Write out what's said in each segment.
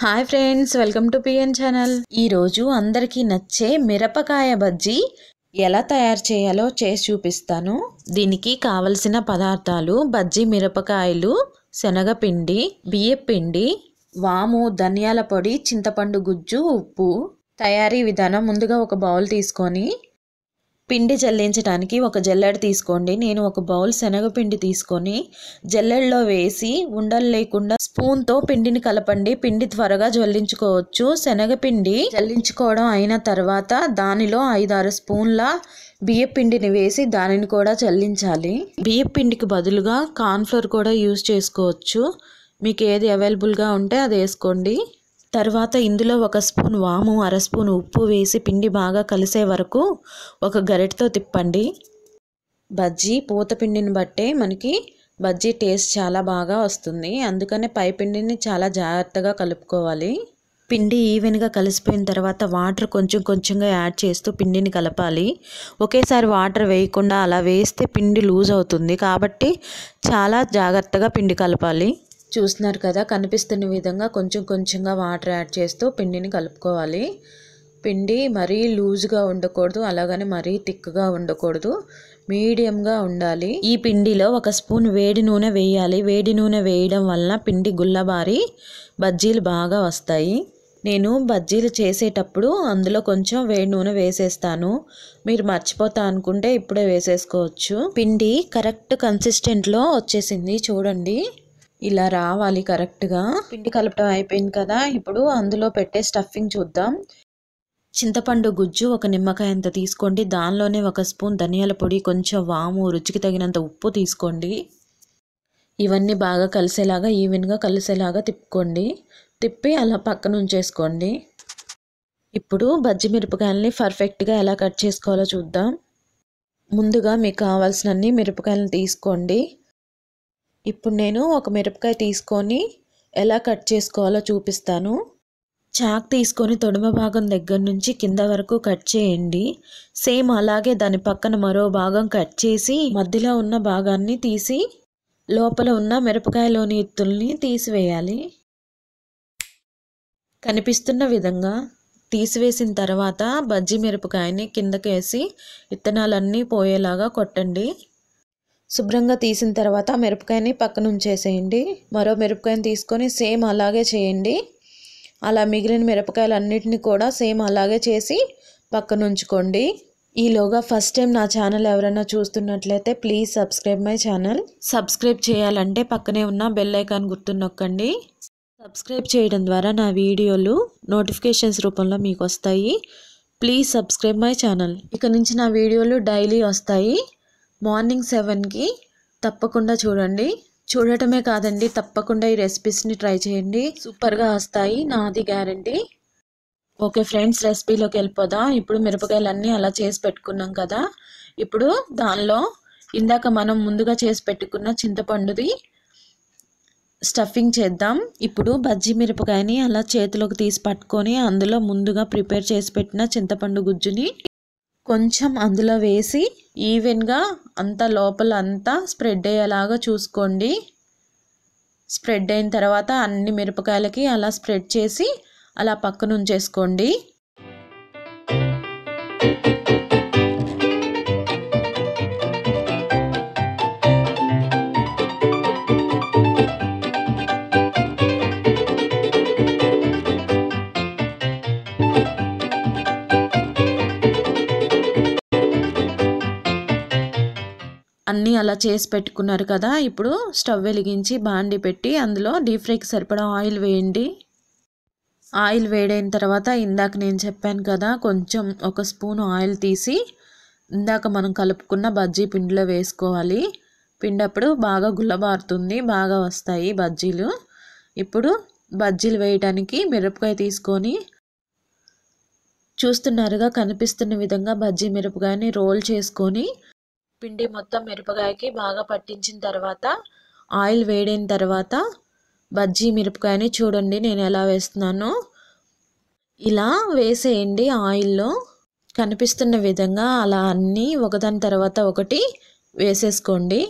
hi friends welcome to PN channel ఈరోజు అందరికీ నచ్చే మిరపకాయ బజ్జీ ఎలా తయారు చేయాలో చేసి చూపిస్తాను దీనికి కావలసిన పదార్థాలు బజ్జీ మిరపకాయలు శనగపిండి బియ్యపిండి వాము ధనియాల పొడి చింతపండు గుజ్జు ఉప్పు తయారీ విధానం ముందుగా ఒక బౌల్ తీసుకొని పిండి జల్లించడానికి ఒక జల్లెడ తీసుకోండి నేను ఒక బౌల్ శనగపిండి తీసుకొని జల్లెడలో వేసి ఉండలు లేకుండా స్పూన్తో పిండిని కలపండి పిండి త్వరగా జల్లించుకోవచ్చు శనగపిండి జల్లించుకోవడం అయిన తర్వాత దానిలో ఐదారు స్పూన్ల బియ్యపిండిని వేసి దానిని కూడా బియ్య బియ్యపిండికి బదులుగా కార్న్ఫ్లోర్ కూడా యూజ్ చేసుకోవచ్చు మీకు ఏది అవైలబుల్గా ఉంటే అది వేసుకోండి తర్వాత ఇందులో ఒక స్పూన్ వాము అర స్పూన్ ఉప్పు వేసి పిండి బాగా కలిసే వరకు ఒక గరిటతో తిప్పండి బజ్జీ పూత పిండిని బట్టే మనకి బజ్జీ టేస్ట్ చాలా బాగా వస్తుంది అందుకనే పై పిండిని చాలా జాగ్రత్తగా కలుపుకోవాలి పిండి ఈవెన్గా కలిసిపోయిన తర్వాత వాటర్ కొంచెం కొంచెంగా యాడ్ చేస్తూ పిండిని కలపాలి ఒకేసారి వాటర్ వేయకుండా అలా వేస్తే పిండి లూజ్ అవుతుంది కాబట్టి చాలా జాగ్రత్తగా పిండి కలపాలి చూస్తున్నారు కదా కనిపిస్తున్న విధంగా కొంచెం కొంచెంగా వాటర్ యాడ్ చేస్తూ పిండిని కలుపుకోవాలి పిండి మరీ లూజ్గా ఉండకూడదు అలాగని మరీ థిక్గా ఉండకూడదు మీడియంగా ఉండాలి ఈ పిండిలో ఒక స్పూన్ వేడి నూనె వేయాలి వేడి నూనె వేయడం వలన పిండి గుల్లబారి బజ్జీలు బాగా వస్తాయి నేను బజ్జీలు చేసేటప్పుడు అందులో కొంచెం వేడి నూనె వేసేస్తాను మీరు మర్చిపోతా అనుకుంటే ఇప్పుడే వేసేసుకోవచ్చు పిండి కరెక్ట్ కన్సిస్టెంట్లో వచ్చేసింది చూడండి ఇలా రావాలి కరెక్ట్గా పిండి కలపడం అయిపోయింది కదా ఇప్పుడు అందులో పెట్టే స్టఫింగ్ చూద్దాం చింతపండు గుజ్జు ఒక నిమ్మకాయ అంత తీసుకోండి దానిలోనే ఒక స్పూన్ ధనియాల పొడి కొంచెం వాము రుచికి తగినంత ఉప్పు తీసుకోండి ఇవన్నీ బాగా కలిసేలాగా ఈవెన్గా కలిసేలాగా తిప్పుకోండి తిప్పి అలా పక్కన ఉంచేసుకోండి ఇప్పుడు బజ్జి మిరపకాయలని పర్ఫెక్ట్గా ఎలా కట్ చేసుకోవాలో చూద్దాం ముందుగా మీకు కావాల్సినన్ని మిరపకాయలను తీసుకోండి ఇప్పుడు నేను ఒక మిరపకాయ తీసుకొని ఎలా కట్ చేసుకోవాలో చూపిస్తాను చాక్ తీసుకొని తొడమ భాగం దగ్గర నుంచి కింద వరకు కట్ చేయండి సేమ్ అలాగే దాని పక్కన మరో భాగం కట్ చేసి మధ్యలో ఉన్న భాగాన్ని తీసి లోపల ఉన్న మిరపకాయలోని ఎత్తుల్ని తీసివేయాలి కనిపిస్తున్న విధంగా తీసివేసిన తర్వాత బజ్జీ మిరపకాయని కిందకేసి విత్తనాలన్నీ పోయేలాగా కొట్టండి శుభ్రంగా తీసిన తర్వాత మిరపకాయని పక్కనుంచేసేయండి మరో మిరపకాయని తీసుకొని సేమ్ అలాగే చేయండి అలా మిగిలిన మిరపకాయలు అన్నిటిని కూడా సేమ్ అలాగే చేసి పక్కనుంచుకోండి ఈలోగా ఫస్ట్ టైం నా ఛానల్ ఎవరైనా చూస్తున్నట్లయితే please subscribe my channel subscribe చేయాలంటే పక్కనే ఉన్న బెల్లైకాన్ గుర్తున్నొక్కండి గుర్తు నొక్కండి సబ్స్క్రైబ్ చేయడం ద్వారా నా వీడియోలు నోటిఫికేషన్స్ రూపంలో మీకు వస్తాయి ప్లీజ్ సబ్స్క్రైబ్ మై ఛానల్ ఇక నుంచి నా వీడియోలు డైలీ వస్తాయి మార్నింగ్ సెవెన్కి తప్పకుండా చూడండి చూడటమే కాదండి తప్పకుండా ఈ రెసిపీస్ని ట్రై చేయండి సూపర్గా వస్తాయి నాది గ్యారంటీ ఓకే ఫ్రెండ్స్ రెసిపీలోకి వెళ్ళిపోదాం ఇప్పుడు మిరపకాయలన్నీ అలా చేసి పెట్టుకున్నాం కదా ఇప్పుడు దానిలో ఇందాక మనం ముందుగా చేసి పెట్టుకున్న చింతపండుది స్టఫింగ్ చేద్దాం ఇప్పుడు బజ్జీ మిరపకాయని అలా చేతిలోకి తీసి పట్టుకొని అందులో ముందుగా ప్రిపేర్ చేసి పెట్టిన చింతపండు గుజ్జుని కొంచెం అందులో వేసి ఈవెన్గా అంత లోపల అంతా స్ప్రెడ్ అయ్యేలాగా చూసుకోండి స్ప్రెడ్ అయిన తర్వాత అన్ని మిరపకాయలకి అలా స్ప్రెడ్ చేసి అలా పక్కన ఉంచేసుకోండి అన్నీ అలా చేసి పెట్టుకున్నారు కదా ఇప్పుడు స్టవ్ వెలిగించి బాండి పెట్టి అందులో డీప్ ఫ్రైకి సరిపడా ఆయిల్ వేయండి ఆయిల్ వేడైన తర్వాత ఇందాక నేను చెప్పాను కదా కొంచెం ఒక స్పూన్ ఆయిల్ తీసి ఇందాక మనం కలుపుకున్న బజ్జీ పిండిలో వేసుకోవాలి పిండి అప్పుడు బాగా గుల్లబారుతుంది బాగా వస్తాయి బజ్జీలు ఇప్పుడు బజ్జీలు వేయటానికి మిరపకాయ తీసుకొని చూస్తున్నారుగా కనిపిస్తున్న విధంగా బజ్జీ మిరపకాయని రోల్ చేసుకొని పిండి మొత్తం మిరపకాయకి బాగా పట్టించిన తర్వాత ఆయిల్ వేడిన తర్వాత బజ్జీ మిరపకాయని చూడండి నేను ఎలా వేస్తున్నాను ఇలా వేసేయండి ఆయిల్లో కనిపిస్తున్న విధంగా అలా అన్నీ ఒకదాని తర్వాత ఒకటి వేసేసుకోండి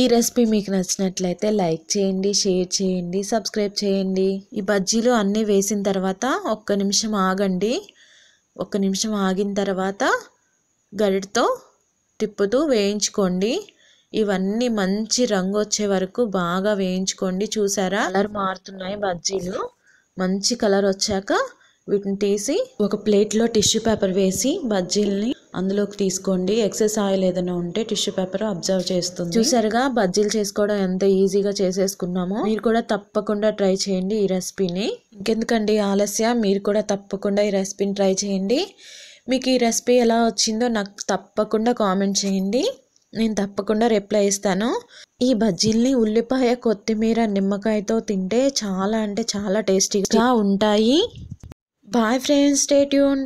ఈ రెసిపీ మీకు నచ్చినట్లయితే లైక్ చేయండి షేర్ చేయండి సబ్స్క్రైబ్ చేయండి ఈ బజ్జీలు అన్నీ వేసిన తర్వాత ఒక్క నిమిషం ఆగండి ఒక్క నిమిషం ఆగిన తర్వాత గరిటతో తిప్పుతూ వేయించుకోండి ఇవన్నీ మంచి రంగు వచ్చే వరకు బాగా వేయించుకోండి చూసారా కలర్ మారుతున్నాయి బజ్జీలు మంచి కలర్ వచ్చాక వీటిని తీసి ఒక ప్లేట్లో టిష్యూ పేపర్ వేసి బజ్జీల్ని అందులోకి తీసుకోండి ఎక్సెస్ ఆయిల్ ఏదైనా ఉంటే టిష్యూ పేపర్ అబ్జర్వ్ చేస్తుంది చూసారుగా బజ్జీలు చేసుకోవడం ఎంత ఈజీగా చేసేసుకున్నామో మీరు కూడా తప్పకుండా ట్రై చేయండి ఈ రెసిపీని ఇంకెందుకండి ఆలస్యం మీరు కూడా తప్పకుండా ఈ రెసిపీని ట్రై చేయండి మీకు ఈ రెసిపీ ఎలా వచ్చిందో నాకు తప్పకుండా కామెంట్ చేయండి నేను తప్పకుండా రిప్లై ఇస్తాను ఈ బజ్జీల్ని ఉల్లిపాయ కొత్తిమీర నిమ్మకాయతో తింటే చాలా అంటే చాలా టేస్టీగా ఉంటాయి బాయ్ ఫ్రెండ్స్ స్టేట్యూన్